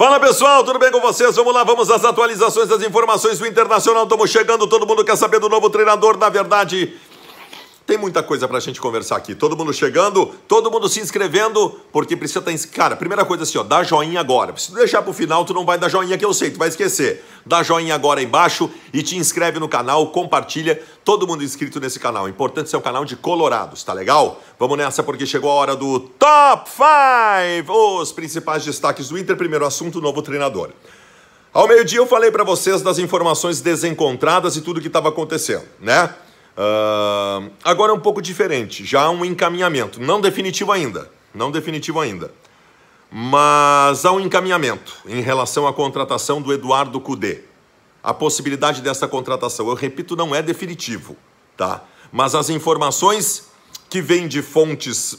Fala pessoal, tudo bem com vocês? Vamos lá, vamos às atualizações das informações do Internacional. Estamos chegando, todo mundo quer saber do novo treinador, na verdade. Tem muita coisa para a gente conversar aqui. Todo mundo chegando, todo mundo se inscrevendo, porque precisa estar. Tá... Cara, primeira coisa assim, ó, dá joinha agora. Se deixar para o final, tu não vai dar joinha que eu sei, tu vai esquecer. Dá joinha agora aí embaixo e te inscreve no canal, compartilha. Todo mundo inscrito nesse canal. Importante é ser um canal de colorados, tá legal? Vamos nessa porque chegou a hora do Top 5! Os principais destaques do Inter. Primeiro assunto, novo treinador. Ao meio-dia eu falei para vocês das informações desencontradas e tudo que estava acontecendo, né? Uh, agora é um pouco diferente, já há um encaminhamento, não definitivo ainda, não definitivo ainda, mas há um encaminhamento em relação à contratação do Eduardo Cudê. A possibilidade dessa contratação, eu repito, não é definitivo, tá? Mas as informações que vêm de fontes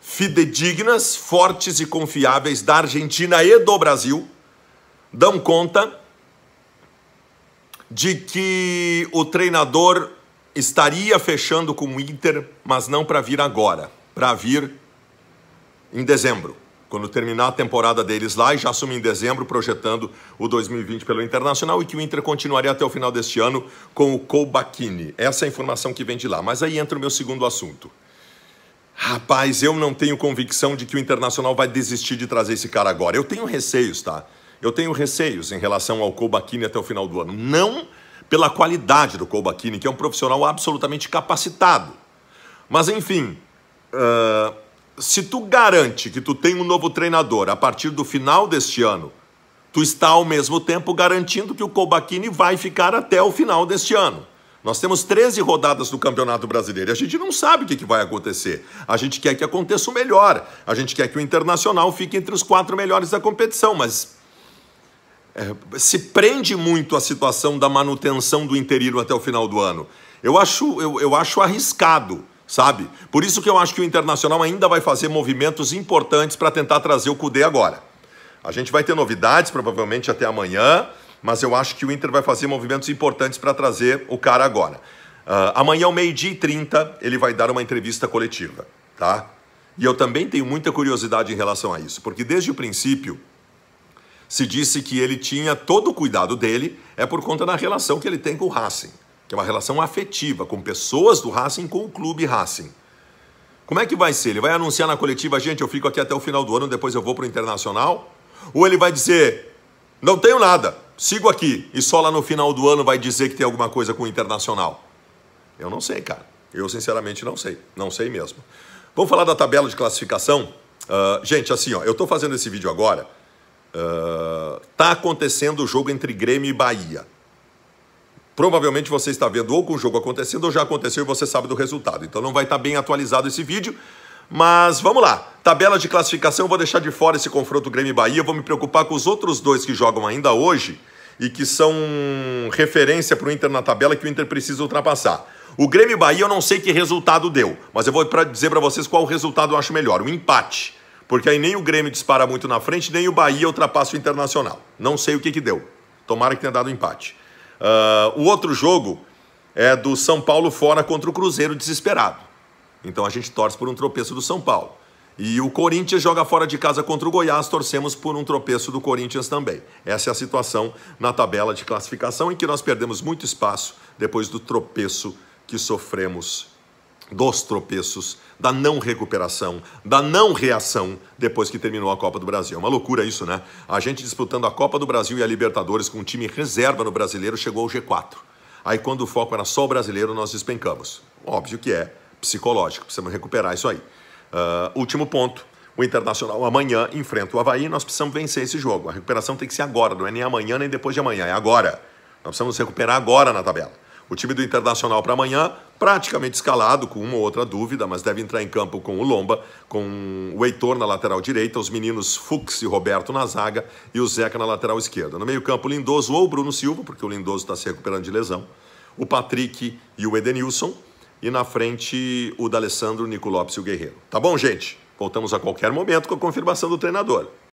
fidedignas, fortes e confiáveis da Argentina e do Brasil dão conta de que o treinador estaria fechando com o Inter, mas não para vir agora, para vir em dezembro. Quando terminar a temporada deles lá e já assume em dezembro, projetando o 2020 pelo Internacional e que o Inter continuaria até o final deste ano com o Koubakhini. Essa é a informação que vem de lá. Mas aí entra o meu segundo assunto. Rapaz, eu não tenho convicção de que o Internacional vai desistir de trazer esse cara agora. Eu tenho receios, tá? Eu tenho receios em relação ao Koubakhini até o final do ano. Não pela qualidade do Kolbachini, que é um profissional absolutamente capacitado. Mas, enfim, uh, se tu garante que tu tem um novo treinador a partir do final deste ano, tu está ao mesmo tempo garantindo que o Kolbachini vai ficar até o final deste ano. Nós temos 13 rodadas do Campeonato Brasileiro e a gente não sabe o que vai acontecer. A gente quer que aconteça o melhor, a gente quer que o Internacional fique entre os quatro melhores da competição, mas é, se prende muito à situação da manutenção do interino até o final do ano. Eu acho, eu, eu acho arriscado sabe? Por isso que eu acho que o Internacional ainda vai fazer movimentos importantes para tentar trazer o Cudê agora. A gente vai ter novidades provavelmente até amanhã, mas eu acho que o Inter vai fazer movimentos importantes para trazer o cara agora. Uh, amanhã, ao meio-dia e 30, ele vai dar uma entrevista coletiva, tá? E eu também tenho muita curiosidade em relação a isso, porque desde o princípio se disse que ele tinha todo o cuidado dele é por conta da relação que ele tem com o Racing, que é uma relação afetiva com pessoas do Racing, com o clube Racing. Como é que vai ser? Ele vai anunciar na coletiva, gente, eu fico aqui até o final do ano, depois eu vou para o Internacional? Ou ele vai dizer, não tenho nada, sigo aqui, e só lá no final do ano vai dizer que tem alguma coisa com o Internacional? Eu não sei, cara. Eu sinceramente não sei, não sei mesmo. Vamos falar da tabela de classificação? Uh, gente, assim, ó, eu estou fazendo esse vídeo agora Está uh, acontecendo o jogo entre Grêmio e Bahia. Provavelmente você está vendo ou com o jogo acontecendo ou já aconteceu e você sabe do resultado. Então não vai estar tá bem atualizado esse vídeo. Mas vamos lá. Tabela de classificação, vou deixar de fora esse confronto Grêmio e Bahia. Vou me preocupar com os outros dois que jogam ainda hoje e que são referência para o Inter na tabela que o Inter precisa ultrapassar. O Grêmio e Bahia eu não sei que resultado deu, mas eu vou pra dizer para vocês qual resultado eu acho melhor. O empate. Porque aí nem o Grêmio dispara muito na frente, nem o Bahia ultrapassa o Internacional. Não sei o que, que deu. Tomara que tenha dado um empate. Uh, o outro jogo é do São Paulo fora contra o Cruzeiro desesperado. Então a gente torce por um tropeço do São Paulo. E o Corinthians joga fora de casa contra o Goiás, torcemos por um tropeço do Corinthians também. Essa é a situação na tabela de classificação em que nós perdemos muito espaço depois do tropeço que sofremos dos tropeços, da não recuperação, da não reação depois que terminou a Copa do Brasil. É uma loucura isso, né? A gente disputando a Copa do Brasil e a Libertadores com um time reserva no brasileiro chegou ao G4. Aí quando o foco era só o brasileiro, nós despencamos. Óbvio que é psicológico, precisamos recuperar isso aí. Uh, último ponto. O Internacional amanhã enfrenta o Havaí nós precisamos vencer esse jogo. A recuperação tem que ser agora, não é nem amanhã nem depois de amanhã, é agora. Nós precisamos recuperar agora na tabela. O time do Internacional para amanhã, praticamente escalado, com uma ou outra dúvida, mas deve entrar em campo com o Lomba, com o Heitor na lateral direita, os meninos Fux e Roberto na zaga e o Zeca na lateral esquerda. No meio-campo, Lindoso ou Bruno Silva, porque o Lindoso está se recuperando de lesão, o Patrick e o Edenilson, e na frente o D'Alessandro, Nico Lopes e o Guerreiro. Tá bom, gente? Voltamos a qualquer momento com a confirmação do treinador.